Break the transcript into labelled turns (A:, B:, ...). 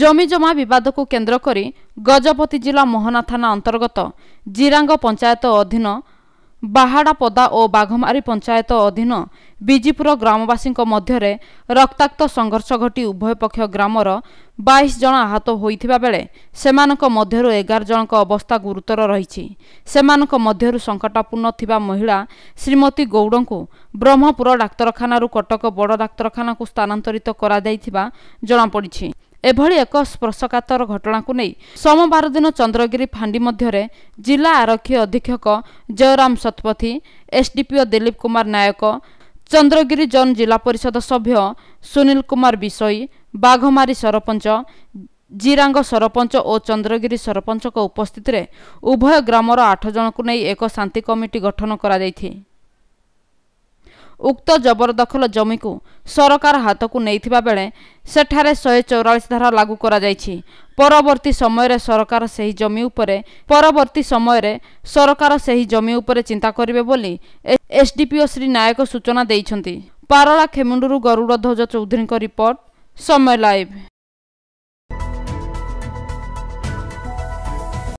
A: ଜମିଜମା ବିବାଦକୁ କେନ୍ଦ୍ର କରି ଗଜପତି ଜିଲ୍ଲା ମୋହନା ଥାନା ଅନ୍ତର୍ଗତ ଜିରାଙ୍ଗ ପଞ୍ଚାୟତ ଅଧୀନ ବାହାଡ଼ାପଦା ଓ ବାଘମାରୀ ପଞ୍ଚାୟତ ଅଧୀନ ବିଜିପୁର ଗ୍ରାମବାସୀଙ୍କ ମଧ୍ୟରେ ରକ୍ତାକ୍ତ ସଂଘର୍ଷ ଘଟି ଉଭୟ ପକ୍ଷ ଗ୍ରାମର ବାଇଶ ଜଣ ଆହତ ହୋଇଥିବା ବେଳେ ସେମାନଙ୍କ ମଧ୍ୟରୁ ଏଗାର ଜଣଙ୍କ ଅବସ୍ଥା ଗୁରୁତର ରହିଛି ସେମାନଙ୍କ ମଧ୍ୟରୁ ସଙ୍କଟପୂର୍ଣ୍ଣ ଥିବା ମହିଳା ଶ୍ରୀମତୀ ଗୌଡ଼ଙ୍କୁ ବ୍ରହ୍ମପୁର ଡାକ୍ତରଖାନାରୁ କଟକ ବଡ଼ ଡାକ୍ତରଖାନାକୁ ସ୍ଥାନାନ୍ତରିତ କରାଯାଇଥିବା ଜଣାପଡ଼ିଛି ଏଭଳି ଏକ ସ୍ପର୍ଶକାତର ଘଟଣାକୁ ନେଇ ସୋମବାର ଦିନ ଚନ୍ଦ୍ରଗିରି ଫାଣ୍ଡି ମଧ୍ୟରେ ଜିଲ୍ଲା ଆରକ୍ଷୀ ଅଧୀକ୍ଷକ ଜୟରାମ ଶତପଥୀ ଏସ୍ଡିପିଓ ଦିଲୀପ କୁମାର ନାୟକ ଚନ୍ଦ୍ରଗିରି ଜନ୍ ଜିଲ୍ଲା ପରିଷଦ ସଭ୍ୟ ସୁନୀଲ କୁମାର ବିଷୋଇ ବାଘମାରୀ ସରପଞ୍ଚ ଜିରାଙ୍ଗ ସରପଞ୍ଚ ଓ ଚନ୍ଦ୍ରଗିରି ସରପଞ୍ଚଙ୍କ ଉପସ୍ଥିତିରେ ଉଭୟ ଗ୍ରାମର ଆଠ ଜଣଙ୍କୁ ନେଇ ଏକ ଶାନ୍ତି କମିଟି ଗଠନ କରାଯାଇଛି ଉକ୍ତ ଜବରଦଖଲ ଜମିକୁ ସରକାର ହାତକୁ ନେଇଥିବା ବେଳେ ସେଠାରେ ଶହେ ଚଉରାଳିଶ ଧାରା ଲାଗୁ କରାଯାଇଛି ପରବର୍ତ୍ତୀ ସମୟରେ ସରକାର ସେହି ଜମି ଉପରେ ପରବର୍ତ୍ତୀ ସମୟରେ ସରକାର ସେହି ଜମି ଉପରେ ଚିନ୍ତା କରିବେ ବୋଲି ଏସ୍ଡିପିଓ ଶ୍ରୀ ନାୟକ ସୂଚନା ଦେଇଛନ୍ତି ପାରଳା ଖେମୁଣ୍ଡରୁ ଗରୁଡ଼ଧ୍ୱଜ ଚୌଧୁରୀଙ୍କ ରିପୋର୍ଟ ସମୟ ଲାଇଭ୍